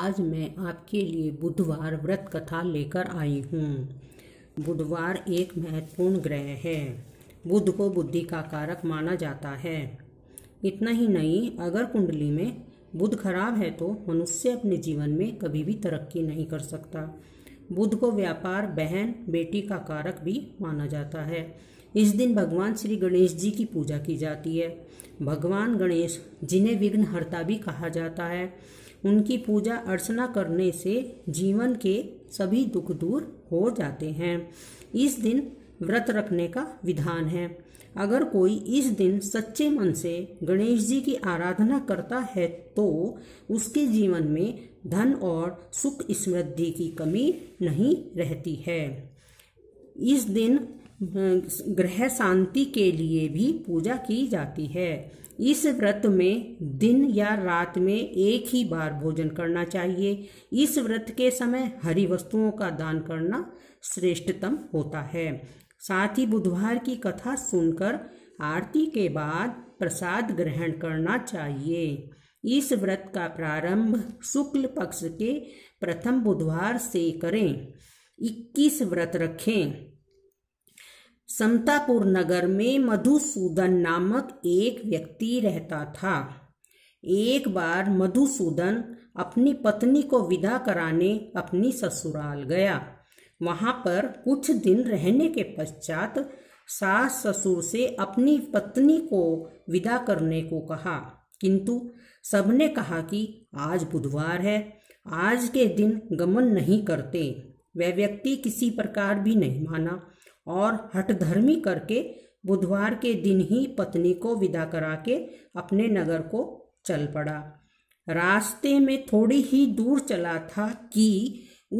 आज मैं आपके लिए बुधवार व्रत कथा लेकर आई हूँ बुधवार एक महत्वपूर्ण ग्रह है बुध को बुद्धि का कारक माना जाता है इतना ही नहीं अगर कुंडली में बुध खराब है तो मनुष्य अपने जीवन में कभी भी तरक्की नहीं कर सकता बुध को व्यापार बहन बेटी का कारक भी माना जाता है इस दिन भगवान श्री गणेश जी की पूजा की जाती है भगवान गणेश जिन्हें विघ्नहर्ता भी कहा जाता है उनकी पूजा अर्चना करने से जीवन के सभी दुख दूर हो जाते हैं इस दिन व्रत रखने का विधान है अगर कोई इस दिन सच्चे मन से गणेश जी की आराधना करता है तो उसके जीवन में धन और सुख समृद्धि की कमी नहीं रहती है इस दिन ग्रह शांति के लिए भी पूजा की जाती है इस व्रत में दिन या रात में एक ही बार भोजन करना चाहिए इस व्रत के समय हरी वस्तुओं का दान करना श्रेष्ठतम होता है साथ ही बुधवार की कथा सुनकर आरती के बाद प्रसाद ग्रहण करना चाहिए इस व्रत का प्रारंभ शुक्ल पक्ष के प्रथम बुधवार से करें 21 व्रत रखें समतापुर नगर में मधुसूदन नामक एक व्यक्ति रहता था एक बार मधुसूदन अपनी पत्नी को विदा कराने अपनी ससुराल गया वहाँ पर कुछ दिन रहने के पश्चात सास ससुर से अपनी पत्नी को विदा करने को कहा किंतु सबने कहा कि आज बुधवार है आज के दिन गमन नहीं करते वह व्यक्ति किसी प्रकार भी नहीं माना और हठधर्मी करके बुधवार के दिन ही पत्नी को विदा करा के अपने नगर को चल पड़ा रास्ते में थोड़ी ही दूर चला था कि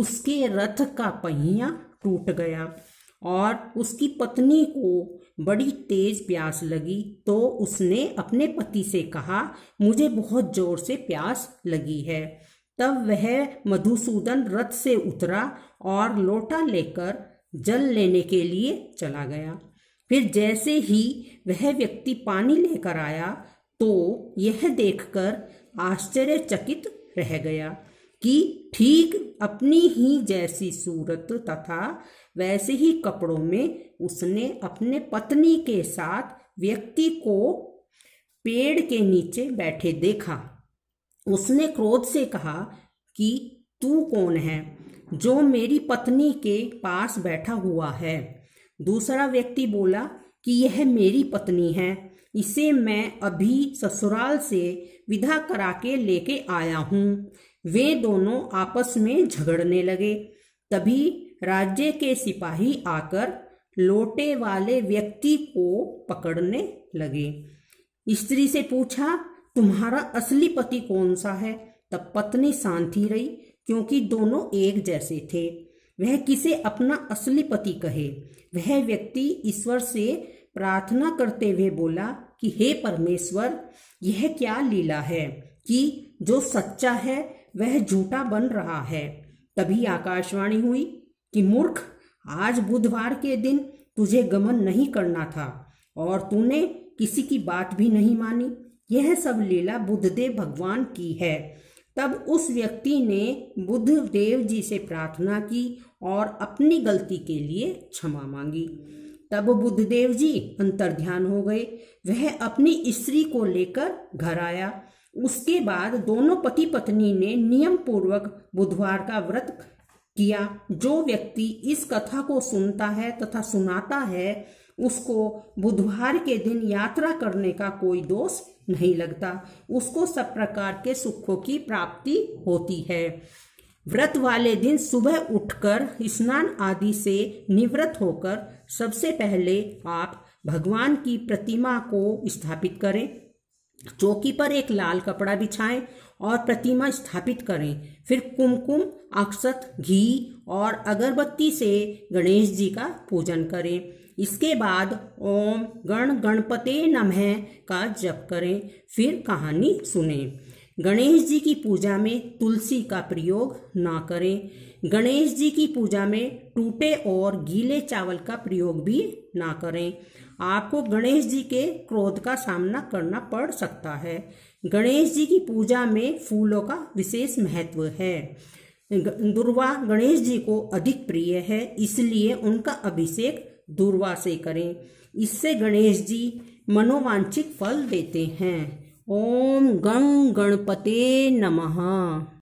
उसके रथ का पहिया टूट गया और उसकी पत्नी को बड़ी तेज प्यास लगी तो उसने अपने पति से कहा मुझे बहुत जोर से प्यास लगी है तब वह मधुसूदन रथ से उतरा और लोटा लेकर जल लेने के लिए चला गया फिर जैसे ही वह व्यक्ति पानी लेकर आया तो यह देखकर आश्चर्यचकित रह गया कि ठीक अपनी ही जैसी सूरत तथा वैसे ही कपड़ों में उसने अपने पत्नी के साथ व्यक्ति को पेड़ के नीचे बैठे देखा उसने क्रोध से कहा कि तू कौन है जो मेरी पत्नी के पास बैठा हुआ है दूसरा व्यक्ति बोला कि यह मेरी पत्नी है इसे मैं अभी ससुराल से विदा करा के लेके आया हूँ वे दोनों आपस में झगड़ने लगे तभी राज्य के सिपाही आकर लोटे वाले व्यक्ति को पकड़ने लगे स्त्री से पूछा तुम्हारा असली पति कौन सा है तब पत्नी शांति रही क्योंकि दोनों एक जैसे थे वह किसे अपना असली पति कहे वह व्यक्ति ईश्वर से प्रार्थना करते हुए बोला कि हे परमेश्वर यह क्या लीला है कि जो सच्चा है वह झूठा बन रहा है तभी आकाशवाणी हुई कि मूर्ख आज बुधवार के दिन तुझे गमन नहीं करना था और तूने किसी की बात भी नहीं मानी यह सब लीला बुद्धदेव भगवान की है तब उस व्यक्ति ने बुद्ध देव जी से प्रार्थना की और अपनी गलती के लिए क्षमा मांगी तब बुद्ध देव जी अंतर ध्यान हो गए वह अपनी स्त्री को लेकर घर आया उसके बाद दोनों पति पत्नी ने नियम पूर्वक बुधवार का व्रत किया जो व्यक्ति इस कथा को सुनता है तथा सुनाता है उसको बुधवार के दिन यात्रा करने का कोई दोष नहीं लगता उसको सब प्रकार के सुखों की प्राप्ति होती है व्रत वाले दिन सुबह उठकर स्नान आदि से निवृत्त होकर सबसे पहले आप भगवान की प्रतिमा को स्थापित करें चौकी पर एक लाल कपड़ा बिछाएं और प्रतिमा स्थापित करें फिर कुमकुम अक्षत घी और अगरबत्ती से गणेश जी का पूजन करें इसके बाद ओम गण गणपते नमः का जप करें फिर कहानी सुने गणेश जी की पूजा में तुलसी का प्रयोग ना करें गणेश जी की पूजा में टूटे और गीले चावल का प्रयोग भी ना करें आपको गणेश जी के क्रोध का सामना करना पड़ सकता है गणेश जी की पूजा में फूलों का विशेष महत्व है दुर्वा गणेश जी को अधिक प्रिय है इसलिए उनका अभिषेक दुर्वा से करें इससे गणेश जी मनोवांछित फल देते हैं ओम गण गणपते नमः